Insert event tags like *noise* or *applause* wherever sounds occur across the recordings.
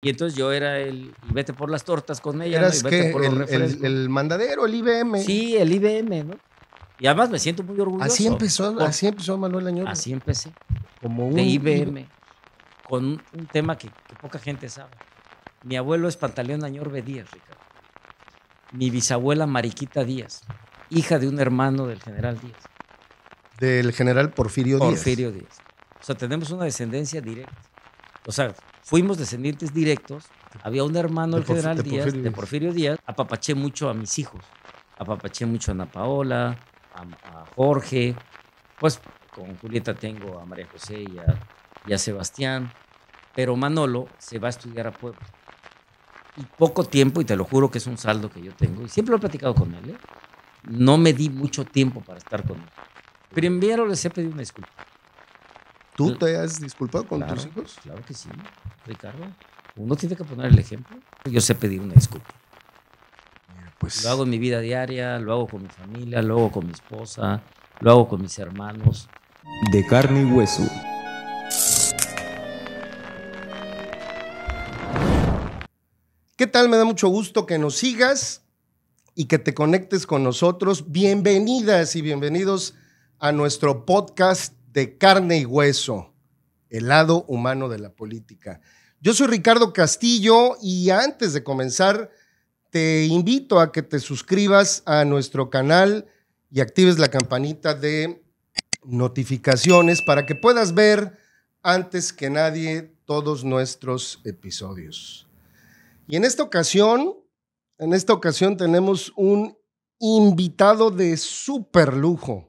Y entonces yo era el vete por las tortas con ella. ¿Eras el, mandadero, el IBM. Sí, el IBM, ¿no? Y además me siento muy orgulloso. Así empezó, así empezó Manuel Añor. Así empecé. Como un. De IBM. Con un tema que, poca gente sabe. Mi abuelo es Pantaleón Añor Díaz, Ricardo. Mi bisabuela Mariquita Díaz, hija de un hermano del general Díaz. Del general Porfirio Díaz. Porfirio Díaz. O sea, tenemos una descendencia directa. O sea, fuimos descendientes directos. Había un hermano, el general de Díaz, Porfirio. de Porfirio Díaz. Apapaché mucho a mis hijos. Apapaché mucho a Ana Paola, a, Jorge. Pues con Julieta tengo a María José y a, Sebastián. Pero Manolo se va a estudiar a Puebla. Y poco tiempo, y te lo juro que es un saldo que yo tengo, y siempre lo he platicado con él, ¿eh? no me di mucho tiempo para estar con él. Primero les he pedido una disculpa. ¿Tú te has disculpado con tus hijos? Claro que sí, Ricardo. Uno tiene que poner el ejemplo. Yo sé pedir una disculpa. Pues lo hago en mi vida diaria, lo hago con mi familia, lo hago con mi esposa, lo hago con mis hermanos. De carne y hueso. ¿Qué tal? Me da mucho gusto que nos sigas y que te conectes con nosotros. Bienvenidas y bienvenidos a nuestro podcast de carne y hueso, el lado humano de la política. Yo soy Ricardo Castillo y antes de comenzar, te invito a que te suscribas a nuestro canal y actives la campanita de notificaciones para que puedas ver antes que nadie todos nuestros episodios. Y en esta ocasión, en esta ocasión tenemos un invitado de super lujo.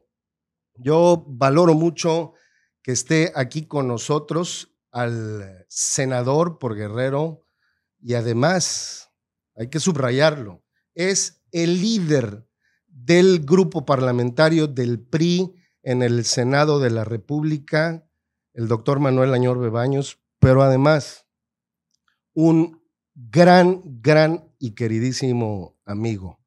Yo valoro mucho que esté aquí con nosotros al senador por Guerrero y además, hay que subrayarlo, es el líder del grupo parlamentario del PRI en el Senado de la República, el doctor Manuel Añor Bebaños, pero además un gran, gran y queridísimo amigo.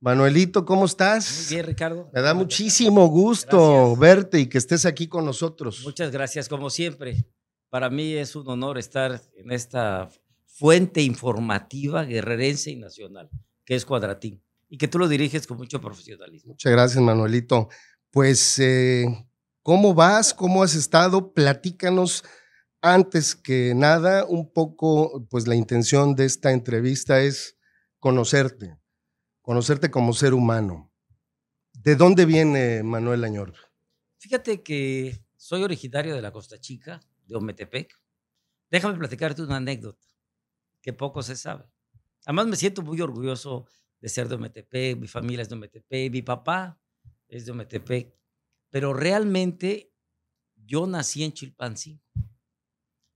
Manuelito, ¿cómo estás? Muy bien, Ricardo. Me da muchísimo gusto verte y que estés aquí con nosotros. Muchas gracias, como siempre. Para mí es un honor estar en esta fuente informativa guerrerense y nacional, que es Cuadratín, y que tú lo diriges con mucho profesionalismo. Muchas gracias, Manuelito. Pues, eh, ¿cómo vas? ¿Cómo has estado? Platícanos antes que nada un poco, pues la intención de esta entrevista es conocerte conocerte como ser humano. ¿De dónde viene Manuel Añor? Fíjate que soy originario de la Costa Chica, de Ometepec. Déjame platicarte una anécdota que poco se sabe. Además me siento muy orgulloso de ser de Ometepec, mi familia es de Ometepec, mi papá es de Ometepec, pero realmente yo nací en Chilpancingo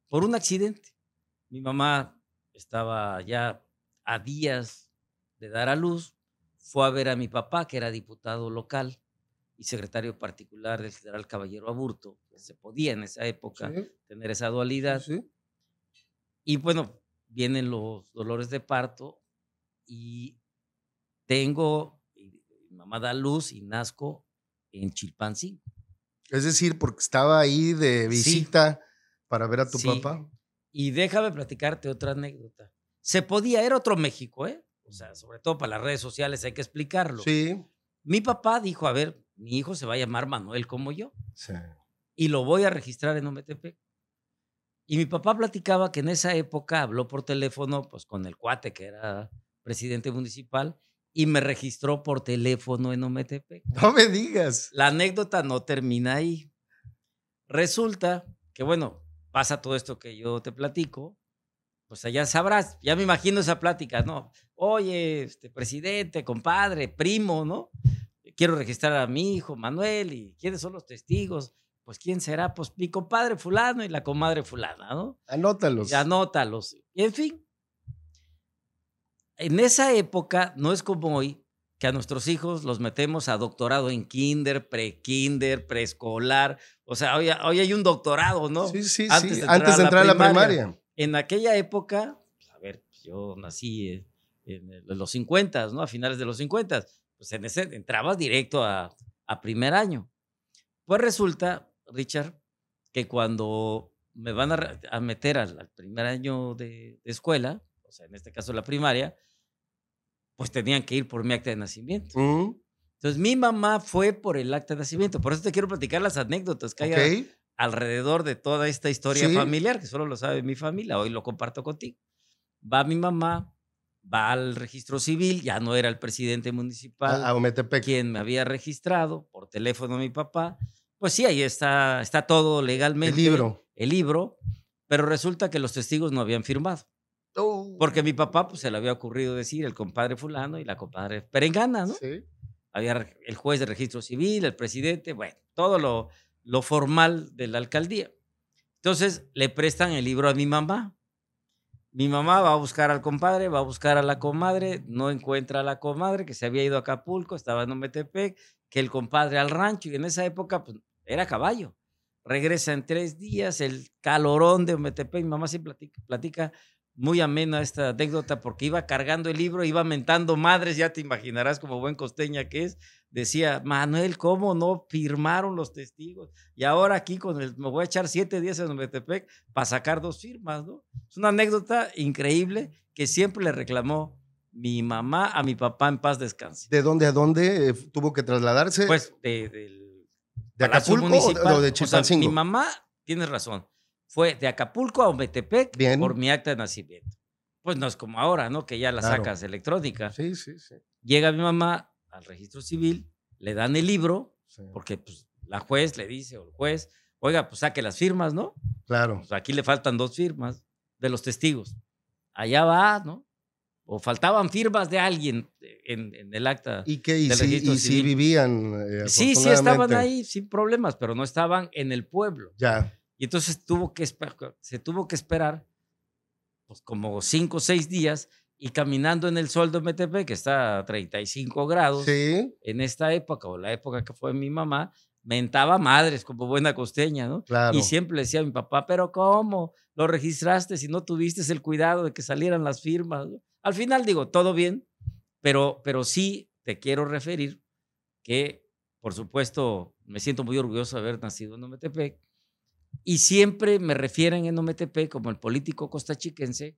por un accidente. Mi mamá estaba ya a días de dar a luz fue a ver a mi papá, que era diputado local y secretario particular del general Caballero Aburto, que se podía en esa época tener esa dualidad. Y bueno, vienen los dolores de parto y tengo, mi mamá da luz y nazco en Chilpancingo. Es decir, porque estaba ahí de visita para ver a tu papá. Y déjame platicarte otra anécdota. Se podía, era otro México, ¿eh? O sea, sobre todo para las redes sociales hay que explicarlo. Sí. Mi papá dijo, a ver, mi hijo se va a llamar Manuel como yo. Sí. Y lo voy a registrar en OMTP. Y mi papá platicaba que en esa época habló por teléfono pues, con el cuate que era presidente municipal y me registró por teléfono en OMTP. No me digas. La anécdota no termina ahí. Resulta que, bueno, pasa todo esto que yo te platico pues ya sabrás, ya me imagino esa plática, ¿no? Oye, este, presidente, compadre, primo, ¿no? Quiero registrar a mi hijo, Manuel, ¿y quiénes son los testigos? Pues quién será, pues mi compadre fulano y la comadre fulana, ¿no? Anótalos. anótalos. Y en fin, en esa época no es como hoy, que a nuestros hijos los metemos a doctorado en kinder, pre-kinder, preescolar. O sea, hoy, hoy, hay un doctorado, ¿no? Sí, sí, antes sí, de antes de entrar a la, primaria en aquella época, pues, a ver, pues, yo nací en, los 50, ¿no? A finales de los 50, pues en ese entrabas directo a, primer año. Pues resulta, Richard, que cuando me van a, meter al, primer año de, escuela, o sea, en este caso la primaria, pues tenían que ir por mi acta de nacimiento. Mm. Entonces mi mamá fue por el acta de nacimiento. Por eso te quiero platicar las anécdotas que okay. hay alrededor de toda esta historia familiar, que solo lo sabe mi familia, hoy lo comparto contigo. Va mi mamá, va al registro civil, ya no era el presidente municipal, a, quien me había registrado por teléfono a mi papá. Pues sí, ahí está, está todo legalmente. El libro. El libro, pero resulta que los testigos no habían firmado. Oh. Porque mi papá pues, se le había ocurrido decir el compadre fulano y la compadre perengana, ¿no? Sí. Había el juez de registro civil, el presidente, bueno, todo lo, lo formal de la alcaldía. Entonces le prestan el libro a mi mamá. Mi mamá va a buscar al compadre, va a buscar a la comadre, no encuentra a la comadre que se había ido a Acapulco, estaba en Ometepec, que el compadre al rancho y en esa época pues, era caballo. Regresa en tres días, el calorón de Ometepec, mi mamá se platica, platica muy amena esta anécdota porque iba cargando el libro, iba mentando madres, ya te imaginarás como buen costeña que es, decía, Manuel, ¿cómo no firmaron los testigos? Y ahora aquí con el, me voy a echar siete días en Metepec para sacar dos firmas, ¿no? Es una anécdota increíble que siempre le reclamó mi mamá a mi papá en paz descanse. ¿De dónde a dónde eh, tuvo que trasladarse? Pues de, del de Acapulco de, Chilpancingo mi mamá, tienes razón, fue de Acapulco a Ometepec por mi acta de nacimiento. Pues no es como ahora, ¿no? Que ya la sacas electrónica. Sí, sí, sí. Llega mi mamá al registro civil, le dan el libro, porque pues, la juez le dice, o el juez, oiga, pues saque las firmas, ¿no? Claro. Pues, aquí le faltan dos firmas de los testigos. Allá va, ¿no? O faltaban firmas de alguien eh, en, el acta. ¿Y qué? ¿Y, si, y si, vivían? Eh, sí, sí, estaban ahí sin problemas, pero no estaban en el pueblo. Ya. Y entonces tuvo que, se tuvo que esperar pues, como cinco o seis días y caminando en el sol de MTP, que está a 35 grados, en esta época, o la época que fue mi mamá, mentaba madres como buena costeña, ¿no? Y siempre decía a mi papá, pero ¿cómo? Lo registraste si no tuviste el cuidado de que salieran las firmas. Al final digo, todo bien, pero, pero sí te quiero referir que, por supuesto, me siento muy orgulloso de haber nacido en MTP. y siempre me refieren en MTP como el político costachiquense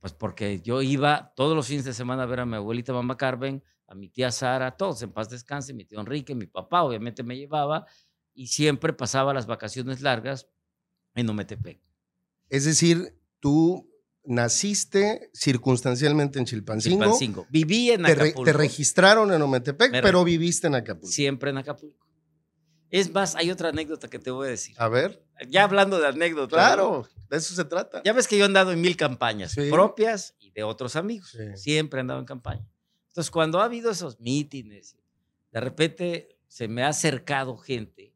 pues porque yo iba todos los fines de semana a ver a mi abuelita mamá Carmen, a mi tía Sara, todos en paz descanse, mi tío Enrique, mi papá obviamente me llevaba y siempre pasaba las vacaciones largas en Ometepec. Es decir, tú naciste circunstancialmente en Chilpancingo. Chilpancingo. Viví en Acapulco. Te, registraron en Ometepec, pero viviste en Acapulco. Siempre en Acapulco. Es más, hay otra anécdota que te voy a decir. A ver. Ya hablando de anécdotas. Claro, de eso se trata. Ya ves que yo he andado en mil campañas propias y de otros amigos. Siempre he andado en campaña. Entonces, cuando ha habido esos mítines, de repente se me ha acercado gente,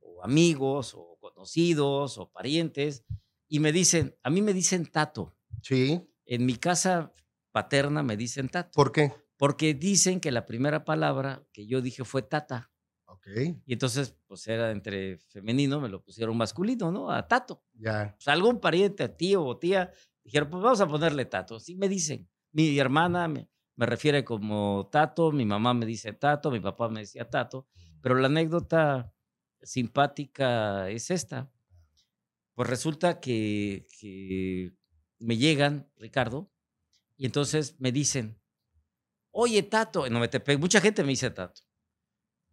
o amigos, o conocidos, o parientes, y me dicen, a mí me dicen tato. Sí. En mi casa paterna me dicen tato. ¿Por qué? Porque dicen que la primera palabra que yo dije fue tata. Y entonces, pues era entre femenino, me lo pusieron masculino, ¿no? A Tato. Ya. Pues algún pariente, tío o tía, dijeron, pues vamos a ponerle Tato. Así me dicen. Mi hermana me, me refiere como Tato, mi mamá me dice Tato, mi papá me decía Tato. Pero la anécdota simpática es esta. Pues resulta que, que me llegan, Ricardo, y entonces me dicen, oye, Tato, en Ometepec, mucha gente me dice Tato.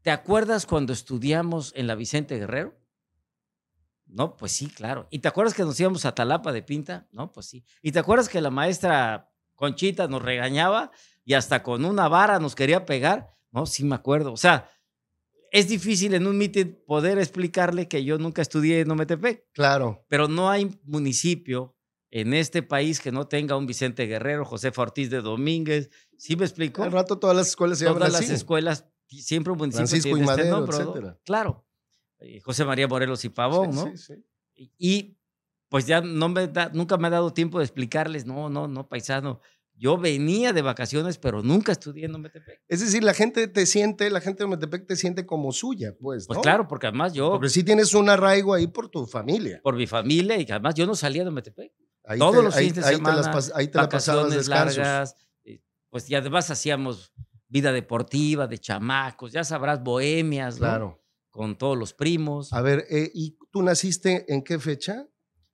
¿Te acuerdas cuando estudiamos en la Vicente Guerrero? No, pues sí, claro. ¿Y te acuerdas que nos íbamos a Talapa de Pinta? No, pues sí. ¿Y te acuerdas que la maestra Conchita nos regañaba y hasta con una vara nos quería pegar? No, sí me acuerdo. O sea, es difícil en un mitin poder explicarle que yo nunca estudié en Ometepec. Claro. Pero no hay municipio en este país que no tenga un Vicente Guerrero, José Ortiz de Domínguez. ¿Sí me explico? Al rato todas las escuelas se llaman así. Todas las escuelas siempre un Francisco y este Madero, Claro. Eh, José María Morelos y Pavón, ¿no? Y pues ya no me da, nunca me ha dado tiempo de explicarles, no, no, no, paisano. Yo venía de vacaciones, pero nunca estudié en Metepec. Es decir, la gente te siente, la gente de Metepec te siente como suya, pues. Pues claro, porque además yo. pero sí tienes un arraigo ahí por tu familia. Por mi familia, y además yo no salía de Metepec. Todos los fines semana, te, las, ahí te largas. Eh, pues y además hacíamos vida deportiva, de chamacos, ya sabrás, bohemias, claro. Con todos los primos. A ver, eh, ¿y tú naciste en qué fecha?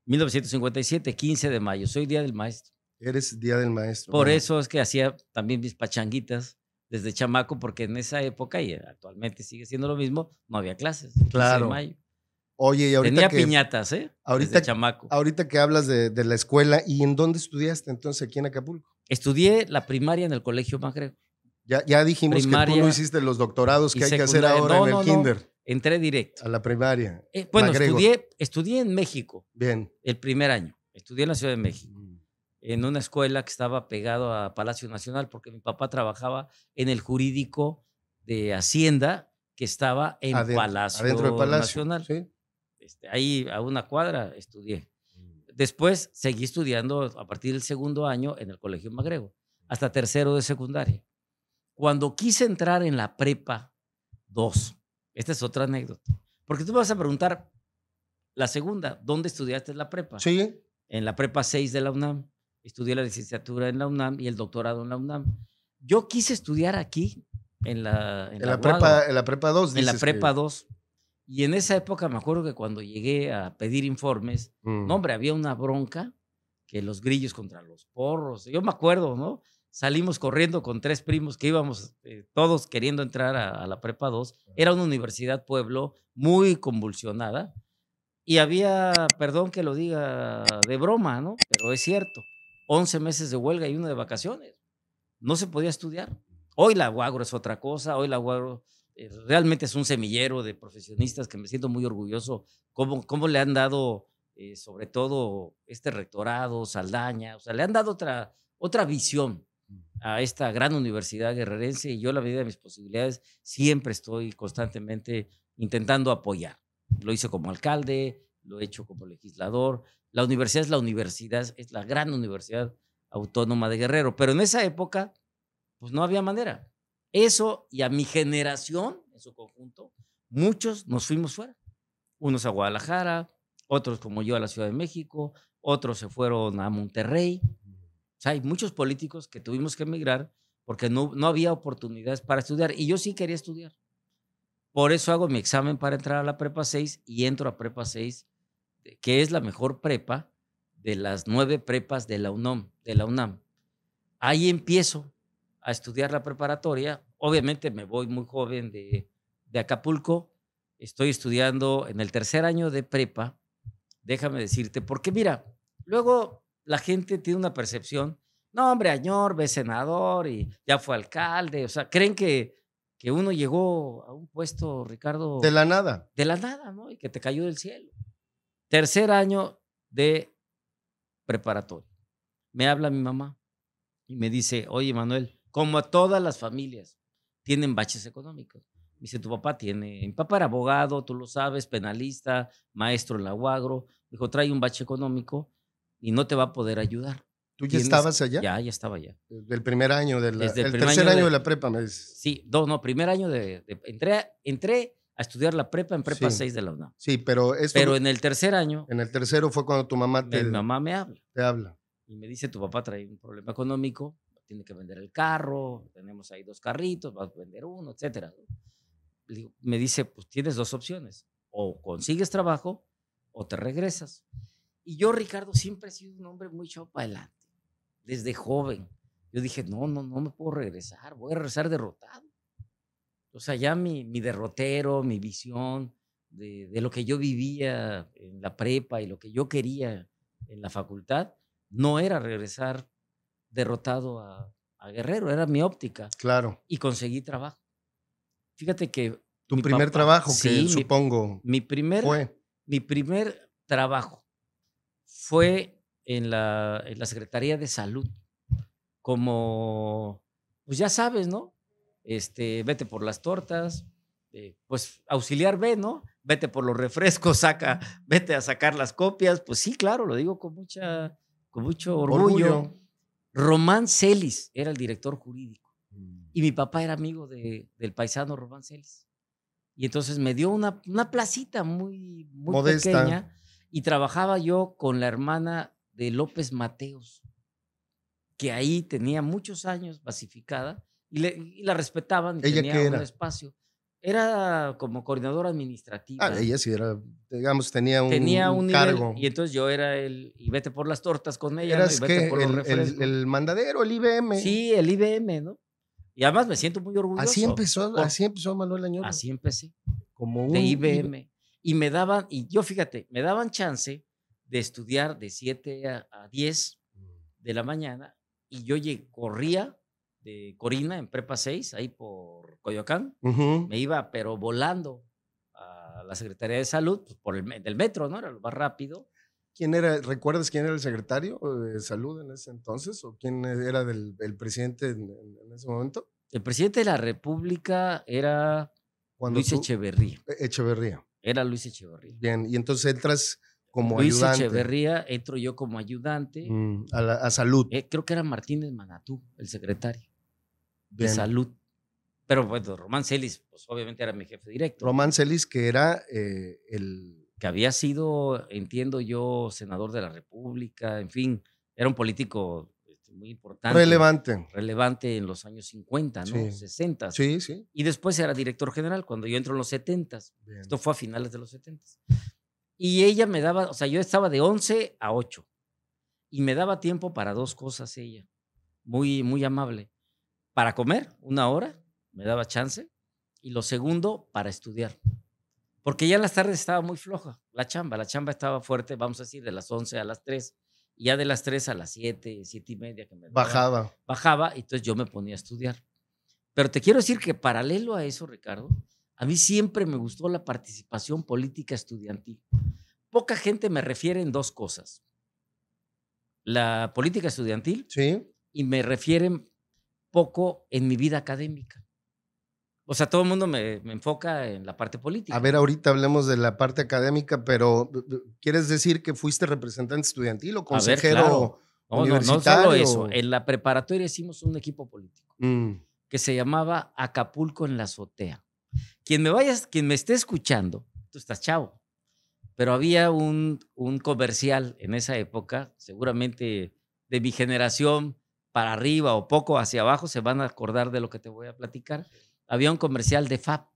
1957, 15 de mayo. Soy Día del Maestro. Eres Día del Maestro. Por eso es que hacía también mis pachanguitas desde chamaco, porque en esa época, y actualmente sigue siendo lo mismo, no había clases. Claro. mayo. Oye, y ahorita. Tenía piñatas, ¿eh? Ahorita, chamaco. Ahorita que hablas de, la escuela, ¿y en dónde estudiaste entonces aquí en Acapulco? Estudié la primaria en el Colegio Magregor. Ya, ya dijimos que tú no hiciste los doctorados que hay que hacer ahora en el kinder. Entré directo. A la primaria. Eh, bueno, estudié, estudié, en México. Bien. El primer año. Estudié en la Ciudad de México. Mm. En una escuela que estaba pegado a Palacio Nacional porque mi papá trabajaba en el jurídico de Hacienda que estaba en Palacio, de Palacio Nacional. Este, ahí a una cuadra estudié. Mm. Después seguí estudiando a partir del segundo año en el Colegio Magrego, hasta tercero de secundaria. Cuando quise entrar en la prepa 2, esta es otra anécdota, porque tú me vas a preguntar, la segunda, ¿dónde estudiaste la prepa? Sí. En la prepa 6 de la UNAM. Estudié la licenciatura en la UNAM y el doctorado en la UNAM. Yo quise estudiar aquí, en la, la, prepa, en la prepa 2. En la prepa Y en esa época me acuerdo que cuando llegué a pedir informes, mm. no, hombre, había una bronca que los grillos contra los porros. Yo me acuerdo, ¿no? salimos corriendo con tres primos que íbamos eh, todos queriendo entrar a, la prepa 2. Era una universidad pueblo muy convulsionada y había, perdón que lo diga de broma, ¿no? Pero es cierto, 11 meses de huelga y uno de vacaciones. No se podía estudiar. Hoy la UAGRO es otra cosa, hoy la UAGRO eh, realmente es un semillero de profesionistas que me siento muy orgulloso cómo, cómo le han dado eh, sobre todo este rectorado, Saldaña, o sea, le han dado otra, otra visión a esta gran universidad guerrerense y yo, a la medida de mis posibilidades, siempre estoy constantemente intentando apoyar. Lo hice como alcalde, lo he hecho como legislador. La universidad es la universidad, es la gran universidad autónoma de Guerrero, pero en esa época, pues no había manera. Eso y a mi generación en su conjunto, muchos nos fuimos fuera. Unos a Guadalajara, otros como yo a la Ciudad de México, otros se fueron a Monterrey, sea, hay muchos políticos que tuvimos que emigrar porque no, no había oportunidades para estudiar y yo sí quería estudiar. Por eso hago mi examen para entrar a la prepa 6 y entro a prepa 6, eh, que es la mejor prepa de las nueve prepas de la UNAM. De la UNAM. Ahí empiezo a estudiar la preparatoria. Obviamente me voy muy joven de, de Acapulco. Estoy estudiando en el tercer año de prepa. Déjame decirte, porque mira, luego la gente tiene una percepción, no, hombre, añor, ve senador y ya fue alcalde, o sea, creen que, que uno llegó a un puesto, Ricardo. De la nada. De la nada, ¿no? Y que te cayó del cielo. Tercer año de preparatoria. Me habla mi mamá y me dice, oye, Manuel, como a todas las familias, tienen baches económicos. dice, tu papá tiene, mi papá era abogado, tú lo sabes, penalista, maestro en la Dijo, trae un bache económico y no te va a poder ayudar. ¿Tú ya estabas allá? Ya, ya estaba allá. Del primer año, de la, Desde el, tercer año de, la prepa, me dices. Sí, no, no, primer año de, entré, entré a estudiar la prepa en prepa 6 de la UNAM. Sí, pero Pero en el tercer año. En el tercero fue cuando tu mamá te. Mi mamá me habla. Te habla. Y me dice, tu papá trae un problema económico, tiene que vender el carro, tenemos ahí dos carritos, vas a vender uno, etcétera. Me dice, pues tienes dos opciones, o consigues trabajo o te regresas. Y yo, Ricardo, siempre he sido un hombre muy chopa para adelante, desde joven. Yo dije, no, no, no me puedo regresar, voy a regresar derrotado. O sea, ya mi, mi derrotero, mi visión de, de, lo que yo vivía en la prepa y lo que yo quería en la facultad, no era regresar derrotado a, Guerrero, era mi óptica. Claro. Y conseguí trabajo. Fíjate que... Tu primer trabajo, que supongo. Mi primer, fue. mi primer trabajo fue en la, Secretaría de Salud, como, pues ya sabes, ¿no? Este, vete por las tortas, eh, pues auxiliar ve, ¿no? Vete por los refrescos, saca, vete a sacar las copias. Pues sí, claro, lo digo con, mucha, con mucho orgullo. Román Celis era el director jurídico mm. y mi papá era amigo de, del paisano Román Celis. Y entonces me dio una, una placita muy, muy pequeña y trabajaba yo con la hermana de López Mateos, que ahí tenía muchos años pacificada y, le, la respetaban ¿Ella tenía era? un espacio. Era como coordinadora administrativa. Ah, ella sí era, digamos, tenía un, tenía un cargo. y entonces yo era el, y vete por las tortas con ella, ¿Eras el, el, mandadero, el IBM. Sí, el IBM, ¿no? Y además me siento muy orgulloso. Así empezó, así empezó Manuel Añor. Así empecé. Como un. De IBM. Y me daban, y yo fíjate, me daban chance de estudiar de 7 a, 10 mm. de la mañana y yo corría de Corina en Prepa 6, ahí por Coyoacán, me iba pero volando a la Secretaría de Salud pues, por el del metro, ¿no? Era lo más rápido. ¿Quién era, recuerdas quién era el secretario de salud en ese entonces o quién era del, el presidente en, ese momento? El presidente de la República era Cuando Luis Echeverría. E-, Echeverría. Era Luis Echeverría. Bien, y entonces entras como ayudante. Luis Echeverría, entro yo como ayudante. Mm, a, la, a, salud. Eh, creo que era Martínez Manatú, el secretario de salud. Pero bueno, Román Celis, pues obviamente era mi jefe directo. Román Celis, que era eh, el... Que había sido, entiendo yo, senador de la República, en fin, era un político muy importante. Relevante. Relevante en los años 50, ¿no? 60. Sí, sí. Y después era director general cuando yo entro en los 70. Esto fue a finales de los 70. Y ella me daba, o sea, yo estaba de 11 a 8. Y me daba tiempo para dos cosas ella. Muy, muy amable. Para comer, una hora, me daba chance. Y lo segundo, para estudiar. Porque ya en las tardes estaba muy floja la chamba. La chamba estaba fuerte, vamos a decir, de las 11 a las 3 ya de las 3 a las 7, 7 y media que Bajaba. bajaba, y entonces yo me ponía a estudiar. Pero te quiero decir que paralelo a eso, Ricardo, a mí siempre me gustó la participación política estudiantil. Poca gente me refiere en dos cosas. La política estudiantil y me refieren poco en mi vida académica. O sea, todo el mundo me, me, enfoca en la parte política. A ver, ahorita hablemos de la parte académica, pero ¿quieres decir que fuiste representante estudiantil o consejero no, universitario? No, solo eso. En la preparatoria hicimos un equipo político mm. que se llamaba Acapulco en la azotea. Quien me vayas, quien me esté escuchando, tú estás chavo, pero había un, un comercial en esa época, seguramente de mi generación para arriba o poco hacia abajo, se van a acordar de lo que te voy a platicar había un comercial de FAP.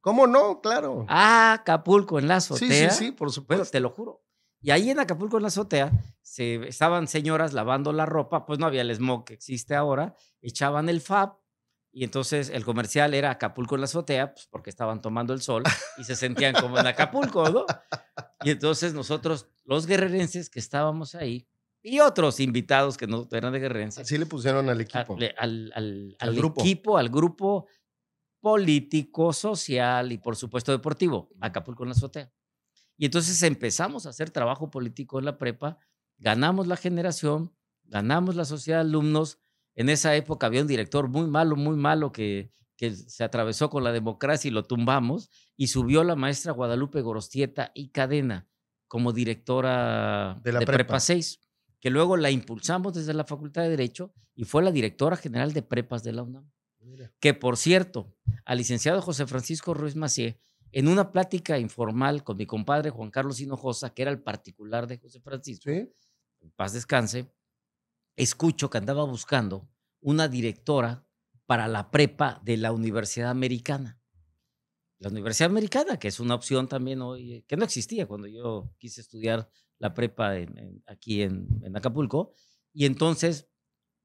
¿Cómo no? Claro. Ah, Acapulco, en la azotea. Sí, sí, sí, por supuesto. te lo juro. Y ahí en Acapulco, en la azotea, se, estaban señoras lavando la ropa, pues no había el smog que existe ahora, echaban el FAP y entonces el comercial era Acapulco en la azotea, pues porque estaban tomando el sol y se sentían como en Acapulco, ¿no? Y entonces nosotros, los guerrerenses que estábamos ahí, y otros invitados que no eran de guerrerenses. Así le pusieron al equipo. al, al, equipo, al grupo político, social y por supuesto deportivo, Acapulco en la azotea. Y entonces empezamos a hacer trabajo político en la prepa, ganamos la generación, ganamos la sociedad de alumnos. En esa época había un director muy malo, muy malo que, que se atravesó con la democracia y lo tumbamos, y subió la maestra Guadalupe Gorostieta y Cadena como directora de la prepa. prepa 6, que luego la impulsamos desde la Facultad de Derecho y fue la directora general de prepas de la UNAM. Que por cierto, al licenciado José Francisco Ruiz Macié, en una plática informal con mi compadre Juan Carlos Hinojosa, que era el particular de José Francisco, en paz descanse, escucho que andaba buscando una directora para la prepa de la Universidad Americana. La Universidad Americana, que es una opción también hoy, eh, que no existía cuando yo quise estudiar la prepa aquí en Acapulco. Y entonces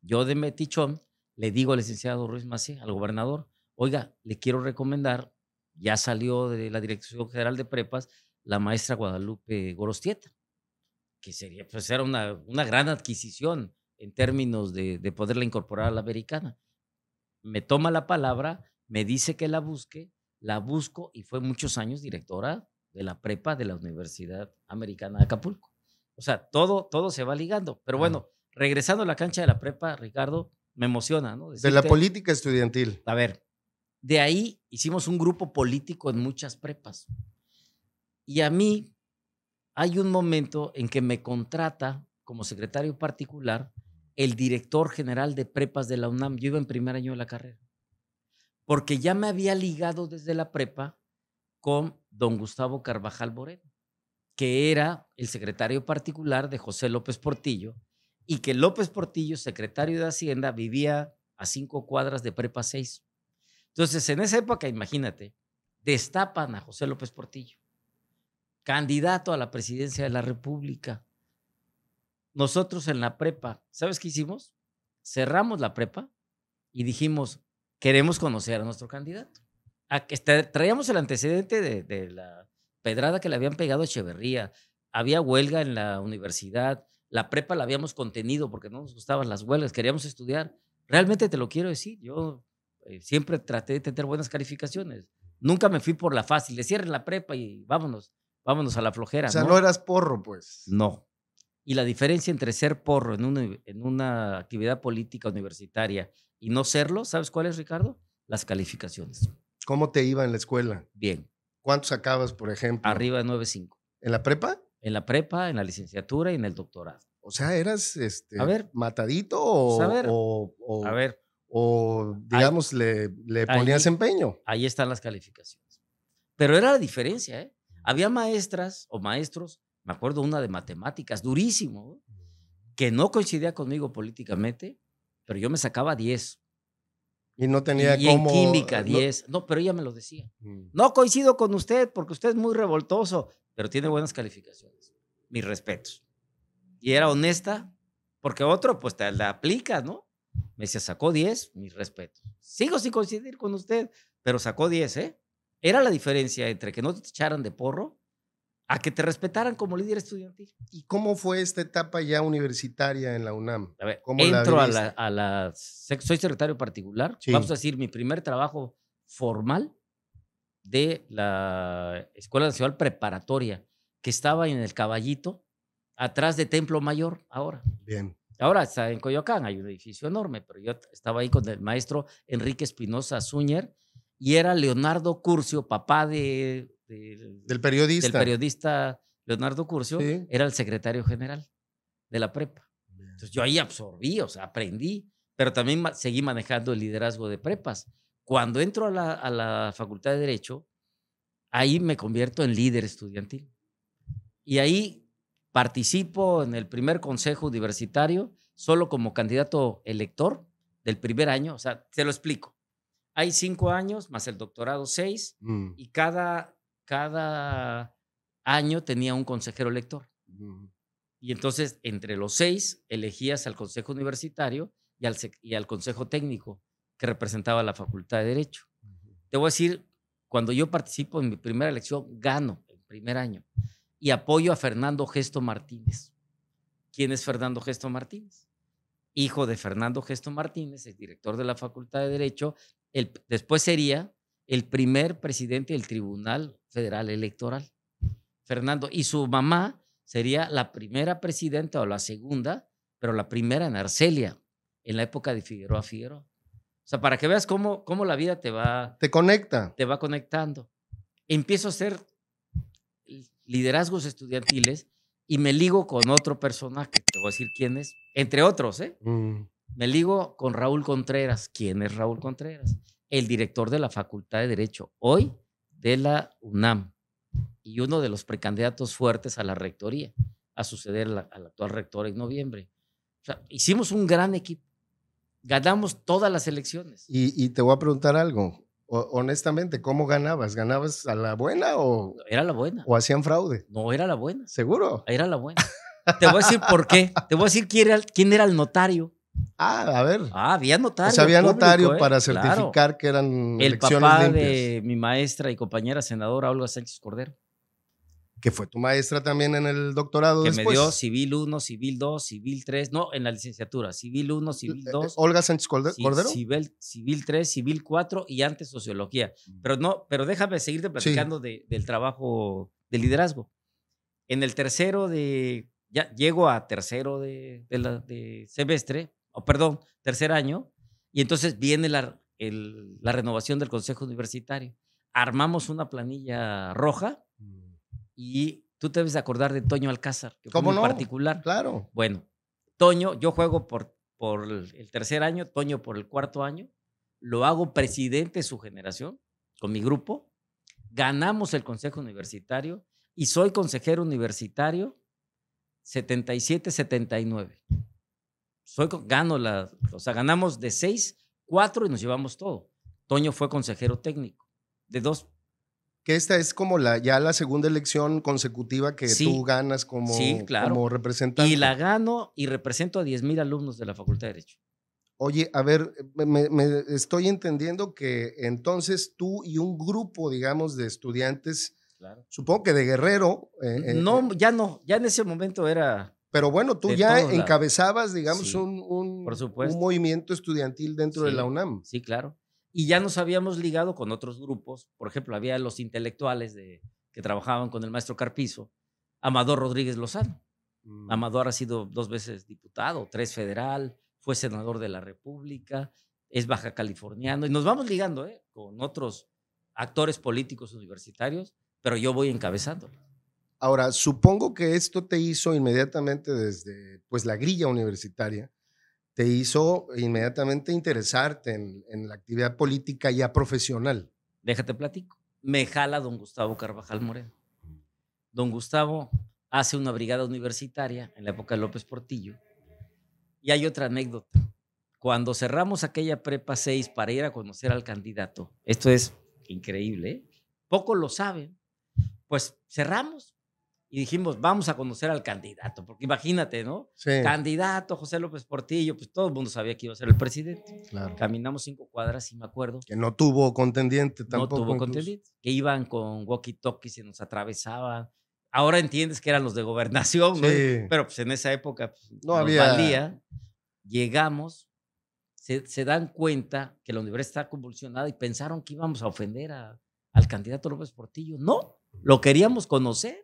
yo de metichón le digo al licenciado Ruiz Macé, al gobernador, oiga, le quiero recomendar, ya salió de la Dirección General de Prepas, la maestra Guadalupe Gorostieta, que sería, pues era una, una gran adquisición en términos de, poderla incorporar a la americana. Me toma la palabra, me dice que la busque, la busco y fue muchos años directora de la prepa de la Universidad Americana de Acapulco. O sea, todo, todo se va ligando. Pero bueno, regresando a la cancha de la prepa, Ricardo, me emociona, ¿no? de la política estudiantil. A ver, de ahí hicimos un grupo político en muchas prepas. Y a mí hay un momento en que me contrata como secretario particular el director general de prepas de la UNAM. Yo iba en primer año de la carrera. Porque ya me había ligado desde la prepa con don Gustavo Carvajal Moreno, que era el secretario particular de José López Portillo, y que López Portillo, secretario de Hacienda, vivía a cinco cuadras de Prepa 6. Entonces, en esa época, imagínate, destapan a José López Portillo, candidato a la presidencia de la República. Nosotros en la prepa, ¿sabes qué hicimos? Cerramos la prepa y dijimos, queremos conocer a nuestro candidato. A traíamos el antecedente de, de la pedrada que le habían pegado a Echeverría, había huelga en la universidad, la prepa la habíamos contenido porque no nos gustaban las huelgas, queríamos estudiar. Realmente te lo quiero decir, yo eh, siempre traté de tener buenas calificaciones. Nunca me fui por la fácil, le cierren la prepa y vámonos, vámonos a la flojera. O sea, no, eras porro, pues. No. Y la diferencia entre ser porro en una, en una actividad política universitaria y no serlo, ¿sabes cuál es, Ricardo? Las calificaciones. ¿Cómo te iba en la escuela? Bien. ¿Cuántos acabas, por ejemplo? Arriba de 9.5. ¿En la prepa? En la prepa, en la licenciatura y en el doctorado. O sea, eras este, matadito pues, o, o, o, digamos, le, le, ponías empeño. Ahí están las calificaciones. Pero era la diferencia, ¿eh? Había maestras o maestros, me acuerdo una de matemáticas, durísimo, mm. que no coincidía conmigo políticamente, pero yo me sacaba 10. Y no tenía química, 10. No, pero ella me lo decía. Mm. No coincido con usted porque usted es muy revoltoso, pero tiene buenas calificaciones. Mis respetos. Y era honesta, porque otro, pues te la aplica, ¿no? Me decía, sacó 10, mis respetos. Sigo sin coincidir con usted, pero sacó 10, ¿eh? Era la diferencia entre que no te echaran de porro a que te respetaran como líder estudiantil. ¿Y cómo fue esta etapa ya universitaria en la UNAM? A ver, ¿Cómo entro a, la, a, la, Soy secretario particular. Vamos a decir, mi primer trabajo formal de la Escuela Nacional Preparatoria, que estaba en el Caballito, atrás de Templo Mayor ahora. Bien. Ahora está en Coyoacán, hay un edificio enorme, pero yo estaba ahí con el maestro Enrique Espinosa Zúñer y era Leonardo Curcio, papá de del, periodista. del periodista Leonardo Curcio era el secretario general de la prepa. Entonces yo ahí absorbí, o sea, aprendí, pero también seguí manejando el liderazgo de prepas. Cuando entro a la, a la Facultad de Derecho, ahí me convierto en líder estudiantil. Y ahí participo en el primer consejo universitario solo como candidato elector del primer año, o sea, te lo explico. Hay cinco años, más el doctorado seis, mm. y cada cada año tenía un consejero elector Y entonces, entre los seis, elegías al consejo universitario y al, y al consejo técnico que representaba la Facultad de Derecho. Te voy a decir, cuando yo participo en mi primera elección, gano el primer año y apoyo a Fernando Gesto Martínez. ¿Quién es Fernando Gesto Martínez? Hijo de Fernando Gesto Martínez, el director de la Facultad de Derecho. El, después sería el primer presidente del Tribunal Federal Electoral, Fernando, y su mamá sería la primera presidenta o la segunda, pero la primera en Arcelia, en la época de Figueroa Figueroa. O sea, para que veas cómo, cómo la vida te va... Te conecta. Te va conectando. Empiezo a hacer liderazgos estudiantiles y me ligo con otro personaje, te voy a decir quién es, entre otros, ¿eh? Mm. Me ligo con Raúl Contreras. ¿Quién es Raúl Contreras? el director de la Facultad de Derecho, hoy de la UNAM, y uno de los precandidatos fuertes a la rectoría, a suceder al actual rector en noviembre. O sea, hicimos un gran equipo, ganamos todas las elecciones. Y, te voy a preguntar algo, honestamente, ¿cómo ganabas? ¿Ganabas a la buena o...? Era la buena. ¿O hacían fraude? No, era la buena. ¿Seguro? Era la buena. te voy a decir por qué, te voy a decir quién era, quién era el notario Ah, a ver. Ah, había notario. O había notario ¿eh? para certificar que eran El elecciones papá de mi maestra y compañera senadora Olga Sánchez Cordero. Que fue tu maestra también en el doctorado. Que me dio civil 1, civil 2, civil 3, no, en la licenciatura, civil 1, civil 2. Eh, eh, Olga Sánchez Cordero. Civil, civil 3, civil 4 y antes sociología. Mm. Pero no, pero déjame seguirte platicando de, del trabajo de liderazgo. En el tercero de, ya llego a tercero de, de semestre, perdón, tercer año, y entonces viene la, la renovación del Consejo Universitario. Armamos una planilla roja mm. y tú te debes acordar de Toño Alcázar, que ¿Cómo particular. Claro. Bueno, Toño, yo juego por, por el tercer año, Toño por el cuarto año, lo hago presidente de su generación, con mi grupo, ganamos el Consejo Universitario y soy consejero universitario 77-79 soy, gano la, o sea, ganamos de seis, cuatro y nos llevamos todo. Toño fue consejero técnico, de dos. Que esta es como la, ya la segunda elección consecutiva que tú ganas como, sí, claro. Y la gano y represento a diez mil alumnos de la Facultad de Derecho. Oye, a ver, me, estoy entendiendo que entonces tú y un grupo, digamos, de estudiantes, supongo que de Guerrero. Eh, eh, no, eh. ya no, ya en ese momento era pero bueno, tú ya encabezabas, digamos, un, un, movimiento estudiantil dentro de la UNAM. Sí, claro. Y ya nos habíamos ligado con otros grupos. Por ejemplo, había los intelectuales de, que trabajaban con el maestro Carpizo, Amador Rodríguez Lozano. Mm. Amador ha sido dos veces diputado, tres federal, fue senador de la República, es baja californiano. Y nos vamos ligando ¿eh? con otros actores políticos universitarios, pero yo voy encabezándolo. Ahora, supongo que esto te hizo inmediatamente desde pues, la grilla universitaria, te hizo inmediatamente interesarte en, en la actividad política ya profesional. Déjate platico. Me jala don Gustavo Carvajal Moreno. Don Gustavo hace una brigada universitaria en la época de López Portillo. Y hay otra anécdota. Cuando cerramos aquella prepa 6 para ir a conocer al candidato, esto es increíble, ¿eh? poco lo saben, pues cerramos, y dijimos, vamos a conocer al candidato, porque imagínate, ¿no? Sí. Candidato José López Portillo, pues todo el mundo sabía que iba a ser el presidente. Claro. Caminamos cinco cuadras, y me acuerdo. Que no tuvo contendiente tampoco. No tuvo contendiente, que iban con walkie-talkie, se nos atravesaban. Ahora entiendes que eran los de gobernación, Pero pues en esa época pues, no había. Valía. Llegamos, se, dan cuenta que la universidad está convulsionada y pensaron que íbamos a ofender al candidato López Portillo. No, lo queríamos conocer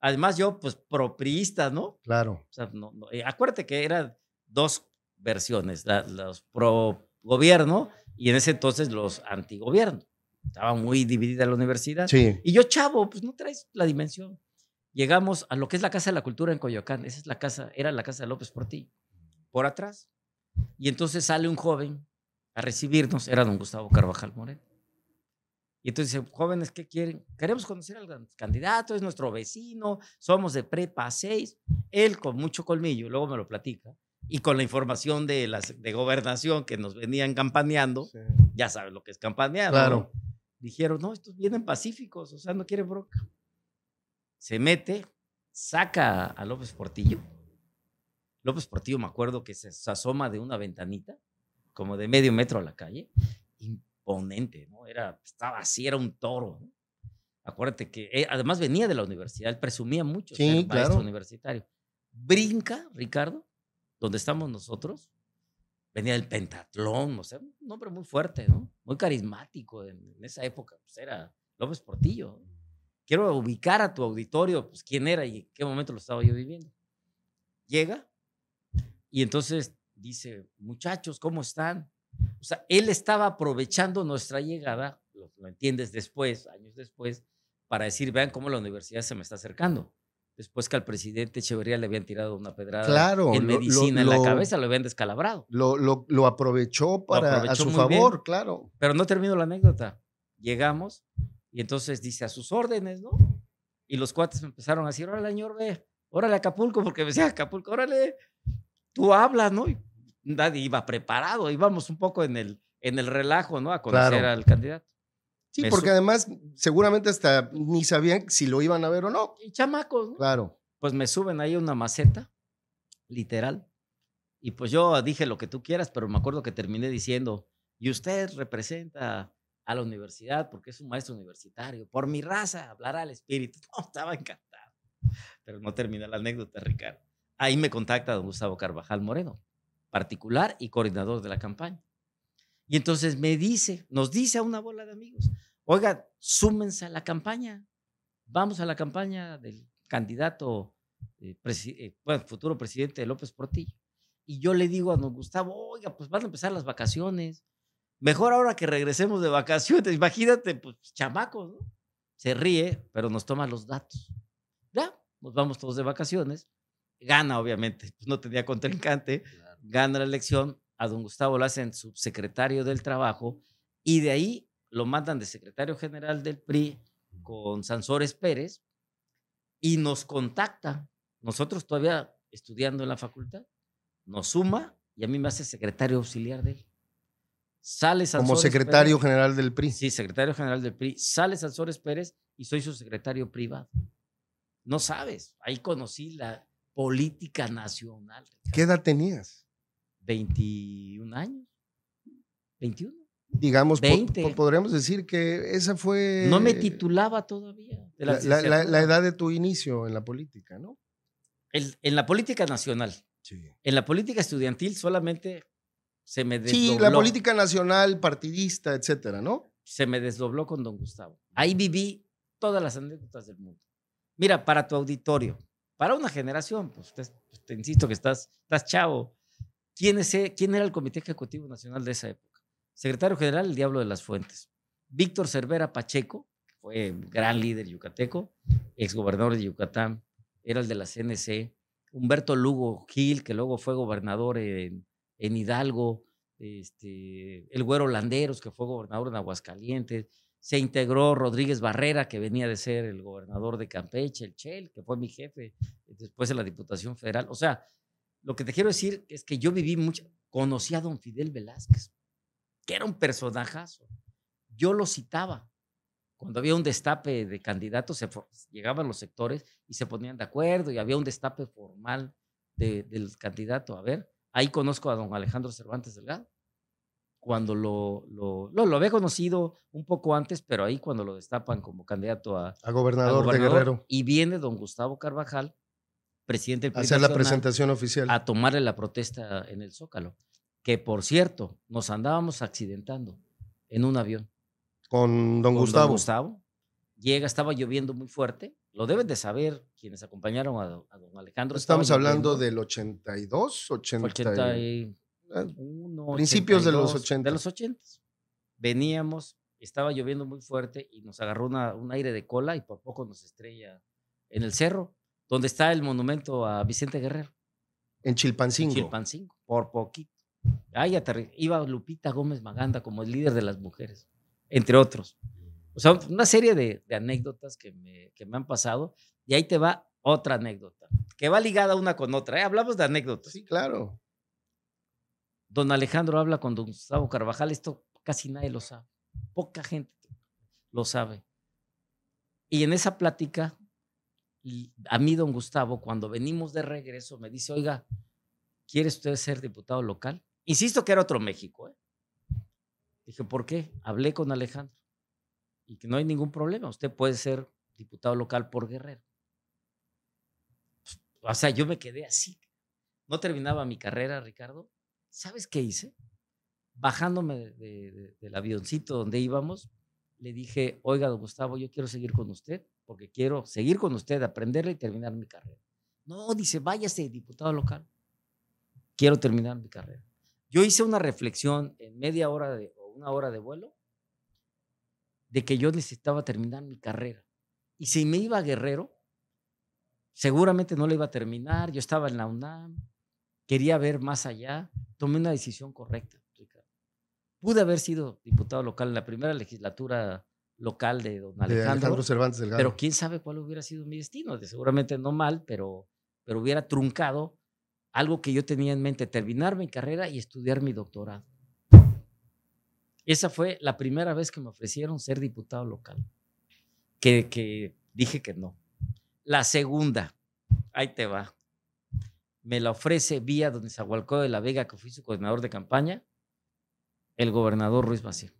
Además, yo, pues, propriista, ¿no? Claro. O sea, no, eh, acuérdate que eran dos versiones, los pro gobierno y en ese entonces los antigobierno. Estaba muy dividida la universidad. Sí. Y yo, chavo, pues no traes la dimensión. Llegamos a lo que es la Casa de la Cultura en Coyoacán. Esa es la casa, era la casa de López Portillo, por atrás. Y entonces sale un joven a recibirnos, era don Gustavo Carvajal Moreno. Y entonces dice, jóvenes, ¿qué quieren? Queremos conocer al candidato, es nuestro vecino, somos de prepa 6. Él con mucho colmillo, luego me lo platica, y con la información de, las, de gobernación que nos venían campaneando, ya sabes lo que es campanear. Claro. Dijeron, no, estos vienen pacíficos, o sea, no quieren broca. Se mete, saca a López Portillo. López Portillo, me acuerdo que se asoma de una ventanita, como de medio metro a la calle, imponente, ¿no? Era, estaba así, era un toro. Acuérdate que eh, además venía de la universidad, él presumía mucho sí, ser claro. universitario. Brinca, Ricardo, donde estamos nosotros, venía del pentatlón, o sea, un hombre muy fuerte, ¿no? Muy carismático en, en esa época, pues era López Portillo. Quiero ubicar a tu auditorio, pues quién era y en qué momento lo estaba yo viviendo. Llega y entonces dice, muchachos, ¿cómo están? O sea, él estaba aprovechando nuestra llegada, lo, entiendes después, años después, para decir, vean cómo la universidad se me está acercando. Después que al presidente Echeverría le habían tirado una pedrada claro, en medicina en la cabeza, lo habían descalabrado. Lo, aprovechó para a su favor, claro. Pero no termino la anécdota. Llegamos y entonces dice, a sus órdenes, ¿no? Y los cuates empezaron a decir, órale, señor, ve, órale Acapulco, porque me decía Acapulco, órale, tú hablas, ¿no? nadie iba preparado, íbamos un poco en el, en el relajo, ¿no? A conocer al candidato. Sí, porque además seguramente hasta ni sabían si lo iban a ver o no. Y chamacos, ¿no? Claro. Pues me suben ahí una maceta, literal. Y pues yo dije lo que tú quieras, pero me acuerdo que terminé diciendo, y usted representa a la universidad porque es un maestro universitario, por mi raza, hablará al espíritu. *laughs* No, estaba encantado. Pero no termina la anécdota, Ricardo. Ahí me contacta don Gustavo Carvajal Moreno particular y coordinador de la campaña. Y entonces me dice, nos dice a una bola de amigos, oiga, súmense a la campaña, vamos a la campaña del candidato, eh, eh, bueno, futuro presidente López Portillo. Y yo le digo a don Gustavo, oiga, pues van a empezar las vacaciones, mejor ahora que regresemos de vacaciones, *laughs* imagínate, pues chamaco, ¿no? Se ríe, pero nos toma los datos. Ya, nos vamos todos de vacaciones, gana obviamente, pues no tenía contrincante gana la elección, a don Gustavo lo hacen subsecretario del Trabajo y de ahí lo mandan de secretario general del PRI con Sansores Pérez y nos contacta, nosotros todavía estudiando en la facultad, nos suma y a mí me hace secretario auxiliar de él. sales Como secretario general del PRI. Sí, secretario general del PRI. Sale Sansores Pérez y soy su secretario privado. No sabes, ahí conocí la política nacional. ¿Qué edad tenías? 21 años, 21. Digamos, 20. podríamos decir que esa fue... No me titulaba todavía. la, edad de tu inicio en la política, ¿no? en la política nacional. Sí. En la política estudiantil solamente se me desdobló. Sí, la política nacional, partidista, etcétera, ¿no? Se me desdobló con don Gustavo. Ahí viví todas las anécdotas del mundo. Mira, para tu auditorio, para una generación, pues te, pues, te insisto que estás, estás chavo, e, ¿Quién, era el Comité Ejecutivo Nacional de esa época? Secretario General, el Diablo de las Fuentes. Víctor Cervera Pacheco, fue gran líder yucateco, exgobernador de Yucatán, era el de la CNC. Humberto Lugo Gil, que luego fue gobernador en, Hidalgo. Este, el Güero Landeros, que fue gobernador en Aguascalientes. Se integró Rodríguez Barrera, que venía de ser el gobernador de Campeche, el Chel, que fue mi jefe después de la Diputación Federal. O sea, lo que te quiero decir es que yo viví mucho, conocí a don Fidel Velázquez, que era un personajazo. Yo lo citaba. Cuando había un destape de candidatos, llegaban los sectores y se ponían de acuerdo y había un destape formal del candidato. A ver, ahí conozco a don Alejandro Cervantes Delgado. Cuando lo, lo, lo, había conocido un poco antes, pero ahí cuando lo destapan como candidato a, gobernador, a gobernador, de Guerrero. Y viene don Gustavo Carvajal presidente del la presentación oficial a tomarle la protesta en el Zócalo, que por cierto, nos andábamos accidentando en un avión. Con don Gustavo. Gustavo. Llega, estaba lloviendo muy fuerte. Lo deben de saber quienes acompañaron a, don Alejandro. Estamos hablando del 82, 81, eh, principios de los 80. De los 80. Veníamos, estaba lloviendo muy fuerte y nos agarró un aire de cola y por poco nos estrella en el cerro donde está el monumento a Vicente Guerrero. En Chilpancingo. En Chilpancingo, por poquito. Ahí iba Lupita Gómez Maganda como el líder de las mujeres, entre otros. O sea, una serie de, anécdotas que me, que me, han pasado. Y ahí te va otra anécdota, que va ligada una con otra. ¿eh? Hablamos de anécdotas. Sí, claro. Don Alejandro habla con don Gustavo Carvajal. Esto casi nadie lo sabe. Poca gente lo sabe. Y en esa plática a mí don Gustavo, cuando venimos de regreso, me dice, oiga, ¿quiere usted ser diputado local? Insisto que era otro México. ¿eh? Dije, ¿por qué? Hablé con Alejandro y que no hay ningún problema, usted puede ser diputado local por Guerrero. O sea, yo me quedé así. No terminaba mi carrera, Ricardo. ¿Sabes qué hice? Bajándome del avioncito donde íbamos, le dije, oiga, don Gustavo, yo quiero seguir con usted, porque quiero seguir con usted, aprenderle y terminar mi carrera. No, dice, váyase, diputado local. Quiero terminar mi carrera. Yo hice una reflexión en media hora de, o una hora de vuelo de que yo necesitaba terminar mi carrera. Y si me iba a Guerrero, seguramente no la iba a terminar. Yo estaba en la UNAM, quería ver más allá. Tomé una decisión correcta pude haber sido diputado local en la primera legislatura local de don Alejandro, Cervantes Delgado. Pero quién sabe cuál hubiera sido mi destino, seguramente no mal, pero, pero hubiera truncado algo que yo tenía en mente, terminar mi carrera y estudiar mi doctorado. Esa fue la primera vez que me ofrecieron ser diputado local, que, que dije que no. La segunda, ahí te va, me la ofrece vía don Zagualcó de la Vega, que fui su coordinador de campaña, el gobernador Ruiz Maciel.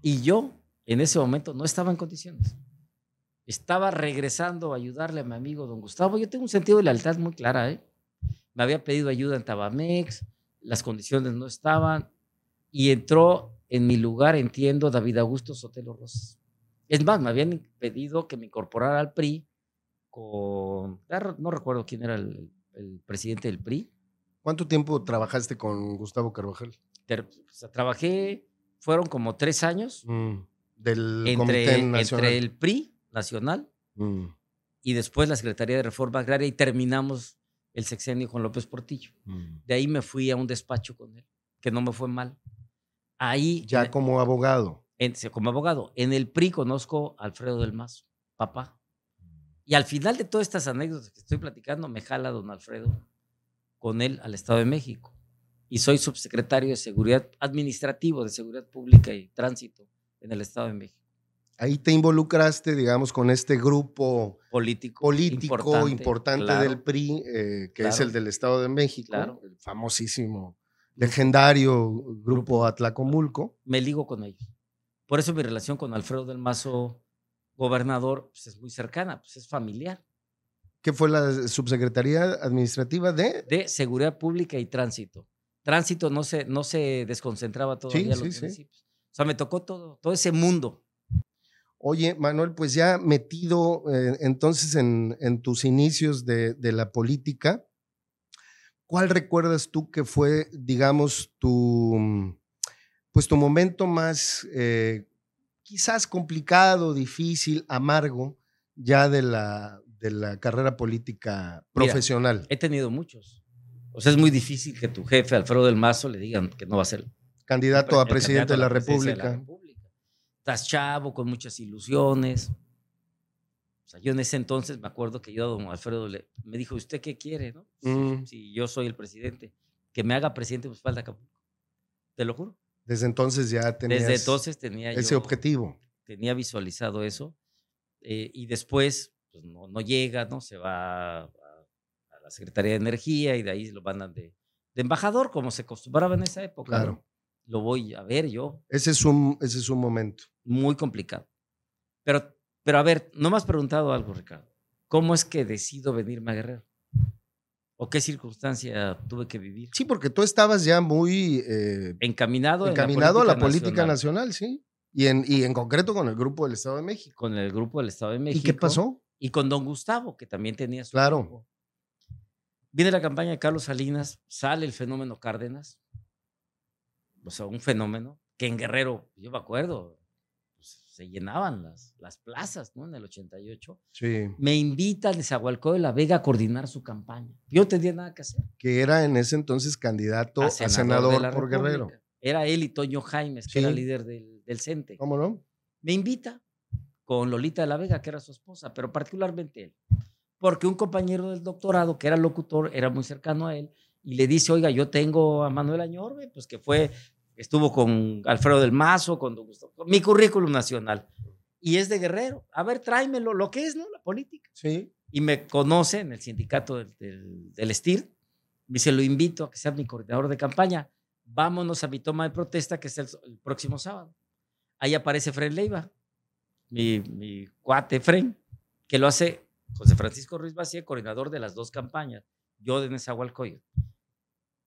Y yo en ese momento no estaba en condiciones. Estaba regresando a ayudarle a mi amigo don Gustavo. Yo tengo un sentido de lealtad muy clara. ¿eh? Me había pedido ayuda en Tabamex, las condiciones no estaban. Y entró en mi lugar, entiendo, David Augusto Sotelo Rosas. Es más, me habían pedido que me incorporara al PRI con... No recuerdo quién era el presidente del PRI. ¿Cuánto tiempo trabajaste con Gustavo Carvajal? trabajé, fueron como tres años mm, del entre, el PRI nacional mm. y después la Secretaría de Reforma Agraria y terminamos el sexenio con López Portillo. Mm. De ahí me fui a un despacho con él, que no me fue mal. Ahí... Ya como abogado. como abogado. En el PRI conozco a Alfredo del Mazo, papá. Y al final de todas estas anécdotas que estoy platicando, me jala don Alfredo con él al Estado de México y soy subsecretario de Seguridad Administrativo de Seguridad Pública y Tránsito en el Estado de México. Ahí te involucraste, digamos, con este grupo político, importante, del PRI, eh, que es el del Estado de México, el famosísimo, legendario grupo Atlacomulco. Me ligo con ellos. Por eso mi relación con Alfredo del Mazo, gobernador, pues es muy cercana, pues es familiar. ¿Qué fue la subsecretaría administrativa de? De Seguridad Pública y Tránsito tránsito no se, no se desconcentraba todavía sí, los pues, O sea, me tocó todo, todo ese mundo. Oye, Manuel, pues ya metido eh, entonces en, tus inicios de, la política, ¿cuál recuerdas tú que fue, digamos, tu, mm, pues, momento más eh, quizás complicado, difícil, amargo ya de la, de la carrera política profesional? he tenido muchos. O sea, es muy difícil que tu jefe, Alfredo del Mazo, le digan que no va a ser candidato a presidente de, la República. Estás chavo, con muchas ilusiones. O sea, yo en ese entonces me acuerdo que yo a don Alfredo me dijo, ¿usted qué quiere? No? Mm. Si, yo soy el presidente, que me haga presidente pues Acapulco. Te lo juro. Desde entonces ya tenía... Desde entonces tenía ese objetivo. Tenía visualizado eso. Eh, y después pues no, no llega, ¿no? Se va Secretaría de Energía y de ahí lo mandan de, de embajador, como se acostumbraba en esa época. Claro. Lo voy a ver yo. Ese es un, ese es un momento. Muy complicado. Pero, pero a ver, no me has preguntado algo, Ricardo. ¿Cómo es que decido venirme a Guerrero? ¿O qué circunstancia tuve que vivir? Sí, porque tú estabas ya muy... Eh, encaminado encaminado a la política nacional, sí. Y en, y en concreto con el grupo del Estado de México. Con el grupo del Estado de México. ¿Y qué pasó? Y con don Gustavo, que también tenía su claro. Viene la campaña de Carlos Salinas, sale el fenómeno Cárdenas, o sea, un fenómeno que en Guerrero, yo me acuerdo, pues, se llenaban las, las plazas, ¿no? En el 88. Sí. Me invita a Desagualcó de la Vega a coordinar su campaña. Yo tenía nada que hacer. Que era en ese entonces candidato a senador, por Guerrero. Era él y Toño Jaimes, que era líder del, del CENTE. ¿Cómo no? Me invita con Lolita de la Vega, que era su esposa, pero particularmente él porque un compañero del doctorado, que era locutor, era muy cercano a él, y le dice, oiga, yo tengo a Manuel Añorbe, pues que fue, estuvo con Alfredo del Mazo, con Don mi currículum nacional, y es de Guerrero, a ver, tráemelo, lo que es, ¿no? La política. Sí. Y me conoce en el sindicato del, del, del STIR, dice, lo invito a que sea mi coordinador de campaña, vámonos a mi toma de protesta, que es el, próximo sábado. Ahí aparece Fren Leiva, mi, mi cuate Fren, que lo hace José Francisco Ruiz Bacía, coordinador de las dos campañas, yo de Nezahualcóyotl.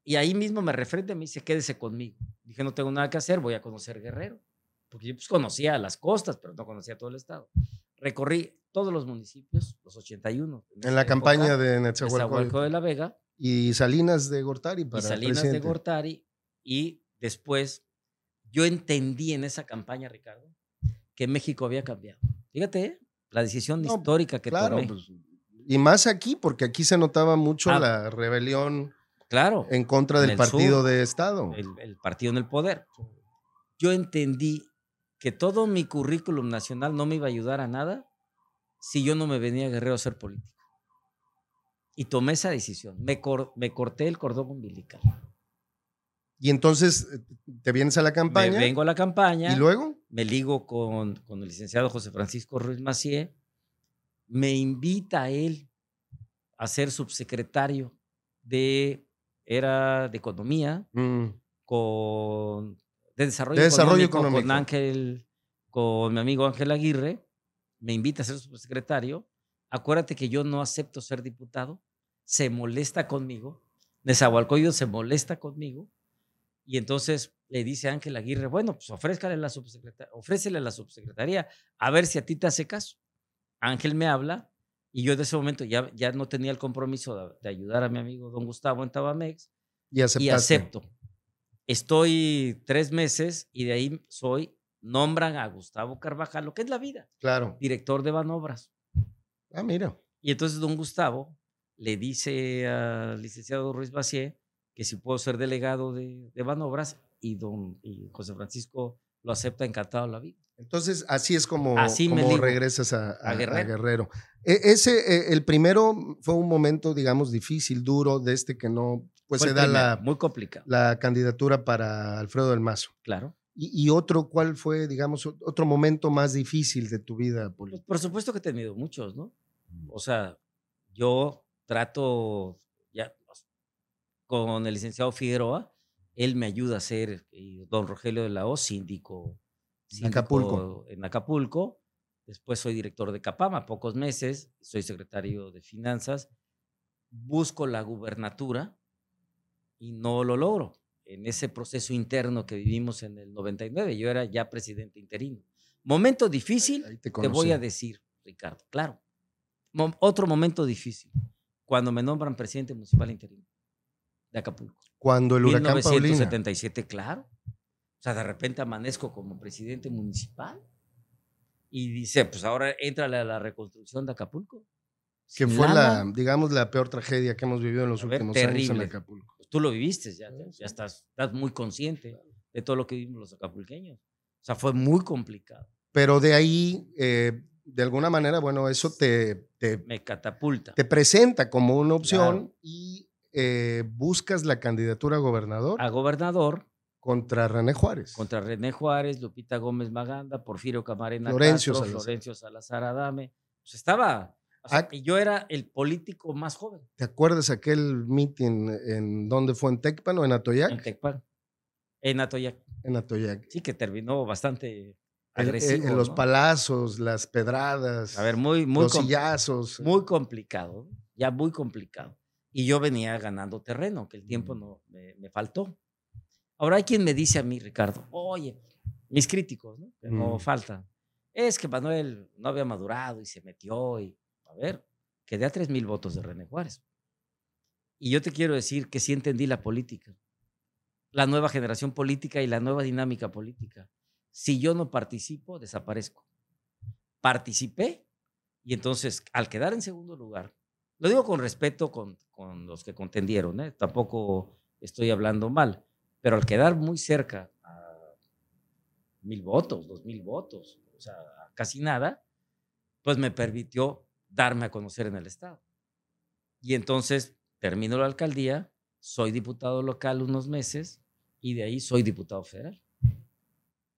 Y ahí mismo me refrende y me dice, quédese conmigo. Dije, no tengo nada que hacer, voy a conocer Guerrero. Porque yo pues, conocía las costas, pero no conocía todo el estado. Recorrí todos los municipios, los 81. En, en la campaña de Nezahualcóyotl. de la Vega. Y Salinas de Gortari para y Salinas de Gortari. Y después yo entendí en esa campaña, Ricardo, que México había cambiado. Fíjate, ¿eh? la decisión histórica que tomé. Pues, y más aquí, porque aquí se notaba mucho ah. la rebelión claro, en contra del partido de Estado. El, partido en el poder. Yo entendí que todo mi currículum nacional no me iba a ayudar a nada si yo no me venía a Guerrero a ser político. Y tomé esa decisión. Me, corté el cordón umbilical. Y entonces eh, te vienes a la campaña. vengo a la campaña. ¿Y luego? me ligo con, el licenciado José Francisco Ruiz Macié, me invita a él a ser subsecretario de, era de Economía, mm. con, de Desarrollo, económico, Con, Ángel, con mi amigo Ángel Aguirre, me invita a ser subsecretario. Acuérdate que yo no acepto ser diputado, se molesta conmigo, Nezahualcóyotl se molesta conmigo, y entonces le dice Ángel Aguirre, bueno, pues ofrézcale la subsecretaría, ofrécele a la subsecretaría a ver si a ti te hace caso. Ángel me habla y yo de ese momento ya, ya no tenía el compromiso de, ayudar a mi amigo don Gustavo en Tabamex. Y, y, acepto. Estoy tres meses y de ahí soy, nombran a Gustavo Carvajal, lo que es la vida. Claro. Director de Banobras. Ah, mira. Y entonces don Gustavo le dice al licenciado Ruiz Bacié que si puedo ser delegado de, de Banobras y don José Francisco lo acepta encantado la vida. Entonces, así es como, regresas a, Guerrero. E, ese, e, el primero fue un momento, digamos, difícil, duro, de este que no, pues se da la, muy la candidatura para Alfredo del Mazo. Claro. Y, otro, ¿cuál fue, digamos, otro momento más difícil de tu vida política? Pues, por supuesto que he tenido muchos, ¿no? O sea, yo trato, ya, pues, con el licenciado Figueroa, él me ayuda a ser eh, don Rogelio de la O, síndico, Acapulco. en Acapulco. Después soy director de Capama, pocos meses, soy secretario de Finanzas. Busco la gubernatura y no lo logro. En ese proceso interno que vivimos en el 99, yo era ya presidente interino. Momento difícil, te, voy a decir, Ricardo, claro. otro momento difícil, cuando me nombran presidente municipal interino de Acapulco cuando el huracán huracán Paulina. claro. O sea, de repente amanezco como presidente municipal y dice, pues ahora entra la, la reconstrucción de Acapulco. Que fue la, digamos, la peor tragedia que hemos vivido en los últimos años en Acapulco. Pues, tú lo viviste, ya, ya estás, estás muy consciente de todo lo que vivimos los acapulqueños. O sea, fue muy complicado. Pero de ahí, eh, de alguna manera, bueno, eso te, te... Me catapulta. Te presenta como una opción y eh, buscas la candidatura a gobernador. A gobernador. Contra René Juárez. Contra René Juárez, Lupita Gómez Maganda, Porfirio Camarena Florencio Salazar. Adame. Pues estaba, o ah yo era el político más joven. ¿Te acuerdas aquel meeting en dónde fue? ¿En Tecpan o en Atoyac? En Tecpan. En Atoyac. En Atoyac. Sí, que terminó bastante agresivo. En, los palazos, las pedradas. A ver, muy, muy. Los sillazos. Muy complicado. Ya muy complicado y yo venía ganando terreno, que el tiempo mm. no me, faltó. Ahora hay quien me dice a mí, Ricardo, oye, mis críticos, ¿no? Que no mm. faltan. Es que Manuel no había madurado y se metió y, a ver, quedé a tres mil votos de René Juárez. Y yo te quiero decir que sí entendí la política, la nueva generación política y la nueva dinámica política. Si yo no participo, desaparezco. Participé y entonces al quedar en segundo lugar, lo digo con respeto con, con los que contendieron, ¿eh? tampoco estoy hablando mal, pero al quedar muy cerca a mil votos, dos mil votos, o sea, casi nada, pues me permitió darme a conocer en el Estado. Y entonces termino la alcaldía, soy diputado local unos meses y de ahí soy diputado federal.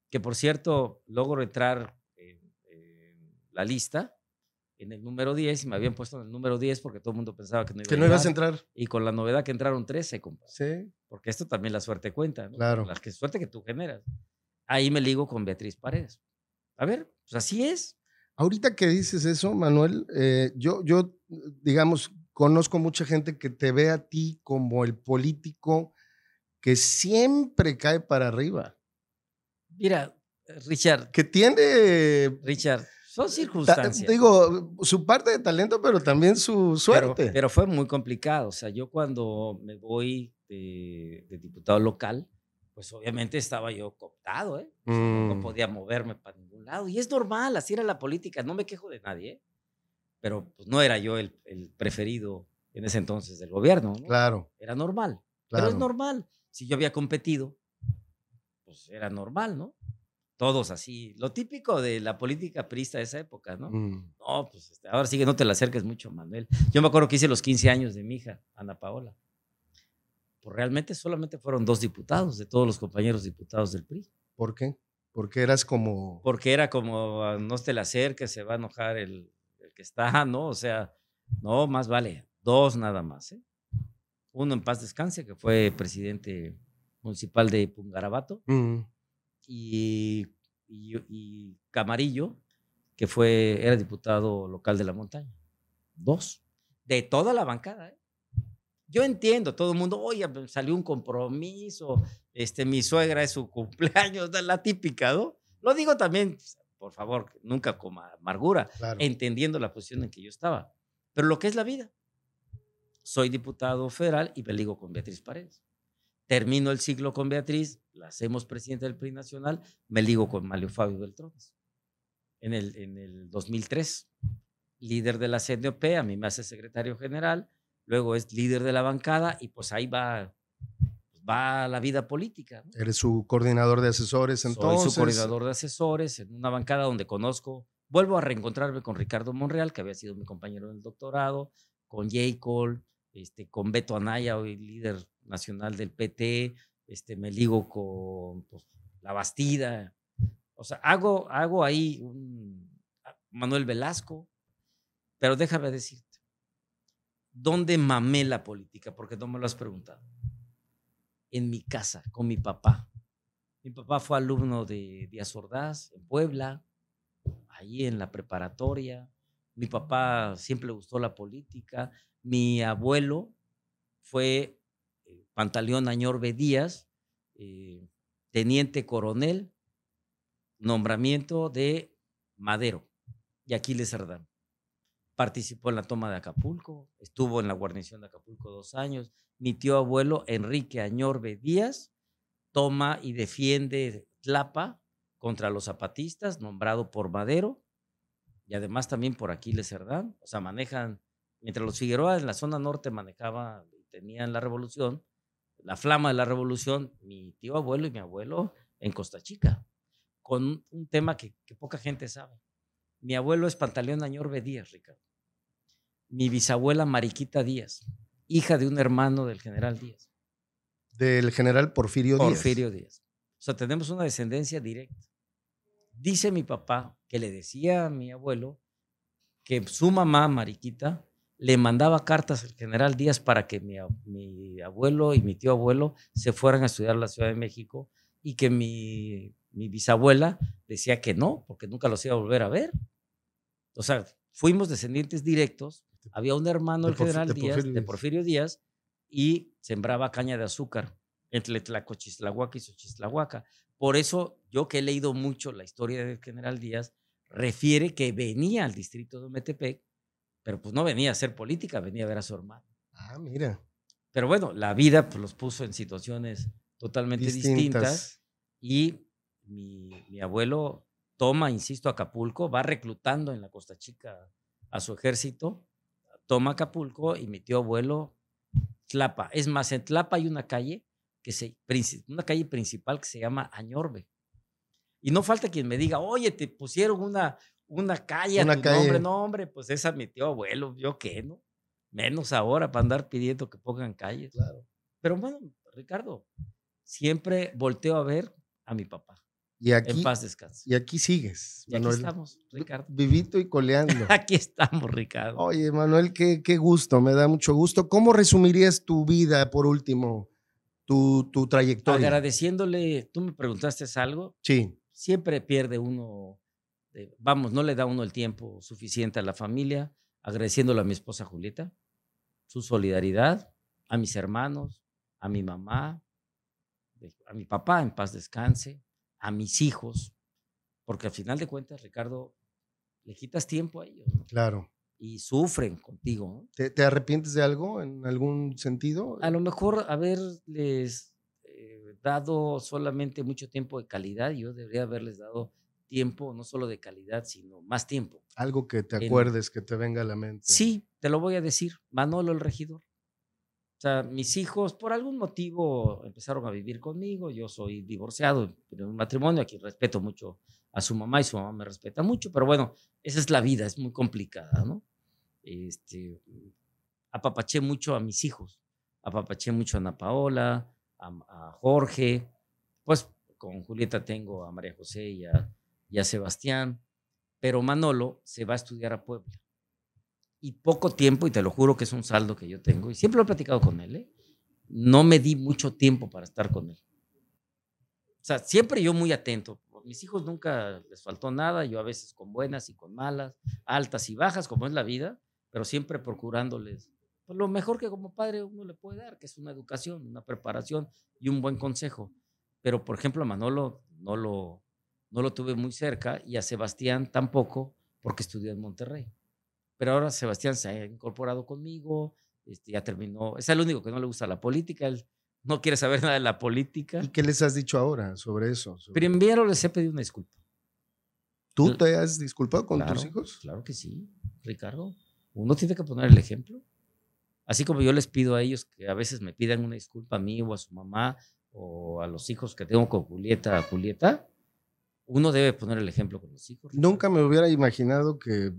Que por cierto, logro entrar en la lista en el número 10 y me habían puesto en el número 10 porque todo el mundo pensaba que no ibas a entrar. Y con la novedad que entraron 13, compadre. Sí. Porque esto también la suerte cuenta, ¿no? Claro. La que, suerte que tú generas. Ahí me ligo con Beatriz Paredes. A ver, pues así es. Ahorita que dices eso, Manuel, eh, yo, yo, digamos, conozco mucha gente que te ve a ti como el político que siempre cae para arriba. Mira, eh, Richard. Que tiende Richard son circunstancias. digo, su parte de talento, pero también su suerte. Pero, fue muy complicado. O sea, yo cuando me voy de, diputado local, pues obviamente estaba yo cooptado, ¿eh? No mm. podía moverme para ningún lado. Y es normal, así era la política. No me quejo de nadie, ¿eh? Pero pues, no era yo el, preferido en ese entonces del gobierno. ¿no? Claro. Era normal. Claro. Pero es normal. Si yo había competido, pues era normal, ¿no? todos así. Lo típico de la política priista de esa época, ¿no? Mm. No, pues este, ahora sí que no te la acerques mucho, Manuel. Yo me acuerdo que hice los 15 años de mi hija, Ana Paola. Pues realmente solamente fueron dos diputados de todos los compañeros diputados del PRI. ¿Por qué? Porque eras como... Porque era como, ah, no te la acerques, se va a enojar el, el que está, ¿no? O sea, no, más vale, dos nada más, ¿eh? Uno en paz descanse, que fue presidente municipal de Pungarabato, mm y, Camarillo, que fue, era diputado local de la montaña. Dos. De toda la bancada. ¿eh? Yo entiendo, todo el mundo, oye, pues, salió un compromiso, este, mi suegra es su *laughs* cumpleaños, la típica, ¿no? Lo digo también, por favor, nunca con amargura, entendiendo la posición en que yo estaba. Pero lo que es la vida. Soy diputado federal y me ligo con Beatriz Paredes termino el ciclo con Beatriz, la hacemos presidenta del PRI Nacional, me ligo con Mario Fabio Beltrones en el, en el 2003, líder de la CNOP, a mí me hace secretario general, luego es líder de la bancada y pues ahí va pues, va la vida política. Eres su coordinador de asesores entonces. Soy su coordinador de asesores en una bancada donde conozco, vuelvo a reencontrarme con Ricardo Monreal, que había sido mi compañero en el doctorado, con J. Cole, este, con Beto Anaya, hoy líder nacional del PT, este, me ligo con pues, La Bastida, o sea, hago, hago ahí un ah, Manuel Velasco, pero déjame decirte, ¿dónde mamé la política? Porque no me lo has preguntado. En mi casa, con mi papá. Mi papá fue alumno de Díaz Ordaz en Puebla, ahí en la preparatoria. Mi papá siempre gustó la política. Mi abuelo fue eh, Pantaleón Añorbe Díaz, eh, teniente coronel, nombramiento de Madero y Aquiles Serdán. Participó en la toma de Acapulco, estuvo en la guarnición de Acapulco dos años. Mi tío abuelo Enrique Añorbe Díaz toma y defiende Tlapa contra los zapatistas, nombrado por Madero y además también por aquí Aquiles herdan O sea, manejan, mientras los Figueroa en la zona norte manejaba, tenían la revolución, la flama de la revolución, mi tío abuelo y mi abuelo en Costa Chica, con un tema que, poca gente sabe. Mi abuelo es Pantaleón Añorbe Díaz, Ricardo. Mi bisabuela Mariquita Díaz, hija de un hermano del general Díaz. Del general Porfirio Díaz. Porfirio Díaz. O sea, tenemos una descendencia directa. Dice mi papá que le decía a mi abuelo que su mamá, Mariquita, le mandaba cartas al general Díaz para que mi, abuelo y mi tío abuelo se fueran a estudiar a la Ciudad de México y que mi, bisabuela decía que no, porque nunca los iba a volver a ver. O sea, fuimos descendientes directos. Había un hermano, del general Díaz, de Porfirio Díaz, y sembraba caña de azúcar entre Tlacochislahuaca y Xochislahuaca. Por eso yo que he leído mucho la historia del general Díaz, refiere que venía al distrito de Metepec, pero pues no venía a hacer política, venía a ver a su hermano. Ah, mira. Pero bueno, la vida pues, los puso en situaciones totalmente distintas, y mi, mi, abuelo toma, insisto, Acapulco, va reclutando en la Costa Chica a su ejército, toma Acapulco y mi tío abuelo Tlapa. Es más, en Tlapa hay una calle que se, una calle principal que se llama Añorbe. Y no falta quien me diga, oye, te pusieron una, una calle una a tu nombre. No, hombre, pues esa mi tío abuelo, yo qué, ¿no? Menos ahora para andar pidiendo que pongan calles. Claro. Pero bueno, Ricardo, siempre volteo a ver a mi papá. Y aquí, en paz descanso. Y aquí sigues, Manuel. Aquí estamos, Ricardo. Vivito y coleando. *laughs* aquí estamos, Ricardo. Oye, Manuel, qué, qué gusto, me da mucho gusto. ¿Cómo resumirías tu vida, por último, tu, trayectoria. Agradeciéndole, tú me preguntaste algo. Sí. Siempre pierde uno, vamos, no le da uno el tiempo suficiente a la familia, agradeciéndole a mi esposa Julieta, su solidaridad, a mis hermanos, a mi mamá, a mi papá, en paz descanse, a mis hijos, porque al final de cuentas, Ricardo, le quitas tiempo a ellos. Claro y sufren contigo. ¿Te, arrepientes de algo en algún sentido? A lo mejor haberles eh, dado solamente mucho tiempo de calidad, yo debería haberles dado tiempo, no solo de calidad, sino más tiempo. Algo que te acuerdes, que te venga a la mente. Sí, te lo voy a decir, Manolo el regidor. O sea, mis hijos por algún motivo empezaron a vivir conmigo, yo soy divorciado pero un matrimonio, aquí respeto mucho a su mamá y su mamá me respeta mucho, pero bueno, esa es la vida, es muy complicada, ¿no? este, apapaché mucho a mis hijos, apapaché mucho a Ana Paola, a, Jorge, pues con Julieta tengo a María José y a, Sebastián, pero Manolo se va a estudiar a Puebla. Y poco tiempo, y te lo juro que es un saldo que yo tengo, y siempre lo he platicado con él, ¿eh? no me di mucho tiempo para estar con él. O sea, siempre yo muy atento. Mis hijos nunca les faltó nada, yo a veces con buenas y con malas, altas y bajas, como es la vida, pero siempre procurándoles pues, lo mejor que como padre uno le puede dar, que es una educación, una preparación y un buen consejo. Pero, por ejemplo, a Manolo no lo, no lo tuve muy cerca y a Sebastián tampoco, porque estudió en Monterrey. Pero ahora Sebastián se ha incorporado conmigo, este, ya terminó, es el único que no le gusta la política, él no quiere saber *laughs* nada de la política. ¿Y qué les has dicho ahora sobre eso? Primero les he pedido una disculpa. ¿Tú te has disculpado con tus hijos? Claro que sí, Ricardo uno tiene que poner el ejemplo. Así como yo les pido a ellos que a veces me pidan una disculpa a mí o a su mamá o a los hijos que tengo con Julieta, Julieta, uno debe poner el ejemplo con los hijos. Nunca me hubiera imaginado que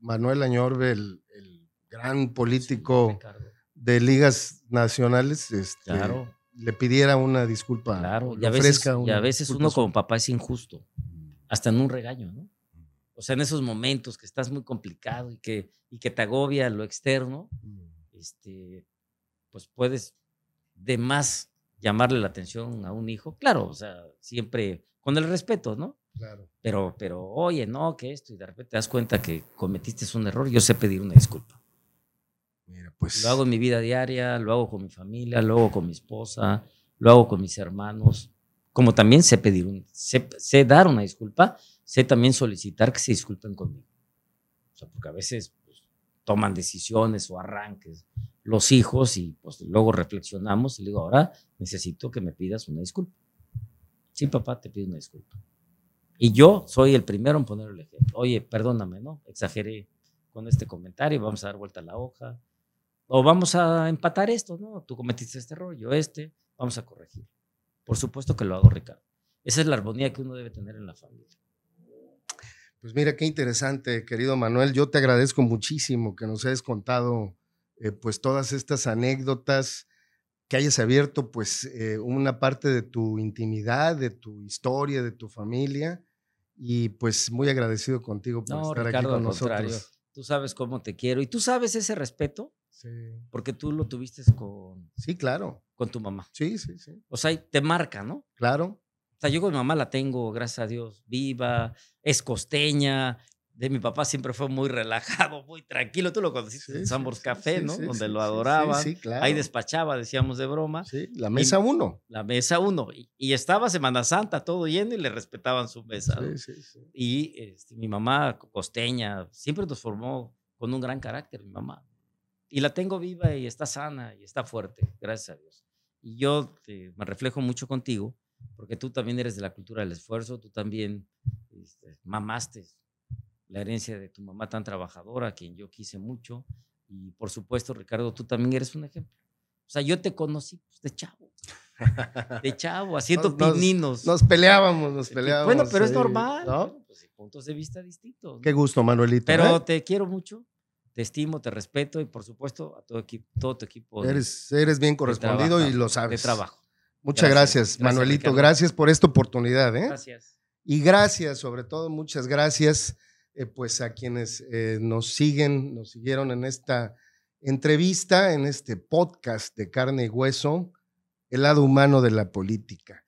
Manuel Añorbe, el, gran político de ligas nacionales, este, le pidiera una disculpa. Claro, a, y a veces, uno como papá es injusto, hasta en un regaño, ¿no? o sea, en esos momentos que estás muy complicado y que, y que te agobia lo externo, mm. este, pues puedes de más llamarle la atención a un hijo, claro, o sea, siempre con el respeto, ¿no? Claro. Pero, pero, oye, no, que esto, y de repente te das cuenta que cometiste un error, yo sé pedir una disculpa. Mira, pues. Lo hago en mi vida diaria, lo hago con mi familia, lo hago con mi esposa, lo hago con mis hermanos, como también sé pedir, un, sé, sé dar una disculpa, sé también solicitar que se disculpen conmigo. O sea, porque a veces pues, toman decisiones o arranques los hijos y pues luego reflexionamos y le digo, ahora necesito que me pidas una disculpa. Sí, papá, te pido una disculpa. Y yo soy el primero en poner el ejemplo. Oye, perdóname, ¿no? Exageré con este comentario, vamos a dar vuelta a la hoja. O vamos a empatar esto, ¿no? Tú cometiste este error, yo este, vamos a corregir. Por supuesto que lo hago, Ricardo. Esa es la armonía que uno debe tener en la familia. Pues mira, qué interesante, querido Manuel. Yo te agradezco muchísimo que nos hayas contado eh, pues todas estas anécdotas, que hayas abierto pues eh, una parte de tu intimidad, de tu historia, de tu familia. Y pues muy agradecido contigo por estar aquí con nosotros. Tú sabes cómo te quiero y tú sabes ese respeto Sí. Porque tú lo tuviste con. Sí, claro. Con tu mamá. Sí, sí, sí. O sea, te marca, ¿no? Claro yo con mi mamá la tengo, gracias a Dios, viva, es costeña. De mi papá siempre fue muy relajado, muy tranquilo. Tú lo conociste en Sambors Café, ¿no? Donde lo adoraba. Claro. Ahí despachaba, decíamos de broma. Sí, la mesa uno. La mesa uno. Y, estaba Semana Santa, todo lleno y le respetaban su mesa. sí. Y este, mi mamá costeña siempre nos formó con un gran carácter, mi mamá. Y la tengo viva y está sana y está fuerte, gracias a Dios. Y yo eh, me reflejo mucho contigo porque tú también eres de la cultura del esfuerzo, tú también este, mamaste la herencia de tu mamá tan trabajadora, a quien yo quise mucho, y por supuesto, Ricardo, tú también eres un ejemplo. O sea, yo te conocí pues, de chavo. De chavo, *laughs* haciendo pininos. Nos peleábamos, nos peleábamos. Bueno, pero es normal. Pues, puntos de vista distintos. Qué gusto, Manuelito. Pero ¿eh? te quiero mucho, te estimo, te respeto y por supuesto a todo, equipo, todo tu equipo. Eres, eres bien correspondido y lo sabes. De trabajo. Muchas gracias, Manuelito. Gracias por esta oportunidad. ¿eh? Gracias. Y gracias, sobre todo, muchas gracias eh, pues a quienes eh, nos siguen, nos siguieron en esta entrevista, en este podcast de carne y hueso, el lado humano de la política.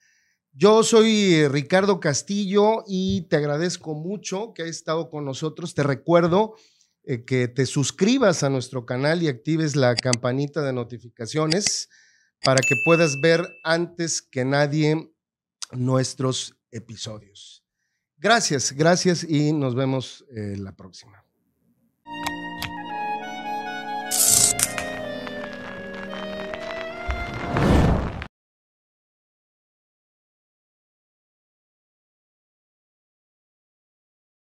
Yo soy Ricardo Castillo y te agradezco mucho que hayas estado con nosotros. Te recuerdo que te suscribas a nuestro canal y actives la campanita de notificaciones para que puedas ver antes que nadie nuestros episodios. Gracias, gracias y nos vemos eh, la próxima.